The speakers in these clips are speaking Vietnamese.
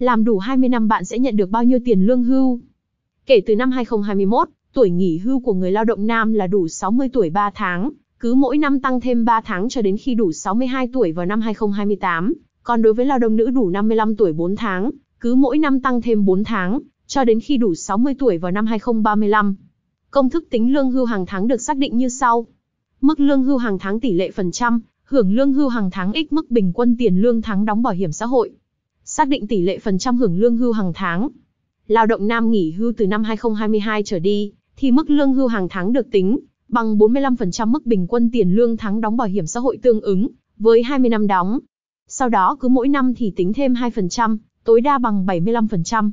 làm đủ 20 năm bạn sẽ nhận được bao nhiêu tiền lương hưu. Kể từ năm 2021, tuổi nghỉ hưu của người lao động nam là đủ 60 tuổi 3 tháng, cứ mỗi năm tăng thêm 3 tháng cho đến khi đủ 62 tuổi vào năm 2028, còn đối với lao động nữ đủ 55 tuổi 4 tháng, cứ mỗi năm tăng thêm 4 tháng, cho đến khi đủ 60 tuổi vào năm 2035. Công thức tính lương hưu hàng tháng được xác định như sau. Mức lương hưu hàng tháng tỷ lệ phần trăm, hưởng lương hưu hàng tháng x mức bình quân tiền lương tháng đóng bảo hiểm xã hội, xác định tỷ lệ phần trăm hưởng lương hưu hàng tháng. Lao động nam nghỉ hưu từ năm 2022 trở đi, thì mức lương hưu hàng tháng được tính, bằng 45% mức bình quân tiền lương tháng đóng bảo hiểm xã hội tương ứng, với 20 năm đóng. Sau đó cứ mỗi năm thì tính thêm 2%, tối đa bằng 75%.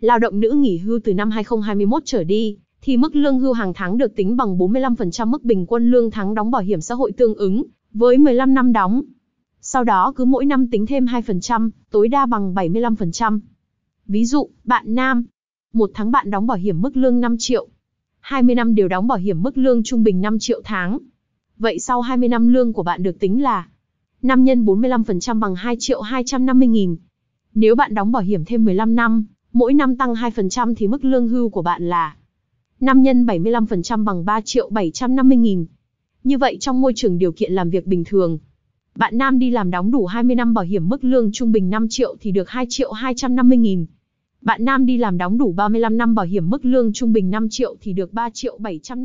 Lao động nữ nghỉ hưu từ năm 2021 trở đi, thì mức lương hưu hàng tháng được tính bằng 45% mức bình quân lương tháng đóng bảo hiểm xã hội tương ứng, với 15 năm đóng sau đó cứ mỗi năm tính thêm 2%, tối đa bằng 75%. Ví dụ, bạn nam, một tháng bạn đóng bảo hiểm mức lương 5 triệu, 20 năm đều đóng bảo hiểm mức lương trung bình 5 triệu tháng. Vậy sau 20 năm lương của bạn được tính là 5 nhân 45% bằng 2 triệu 250 nghìn. Nếu bạn đóng bảo hiểm thêm 15 năm, mỗi năm tăng 2% thì mức lương hưu của bạn là 5 nhân 75% bằng 3 triệu 750 nghìn. Như vậy trong môi trường điều kiện làm việc bình thường, bạn nam đi làm đóng đủ 20 năm bảo hiểm mức lương trung bình 5 triệu thì được 2 triệu 250 nghìn. Bạn nam đi làm đóng đủ 35 năm bảo hiểm mức lương trung bình 5 triệu thì được 3 triệu 750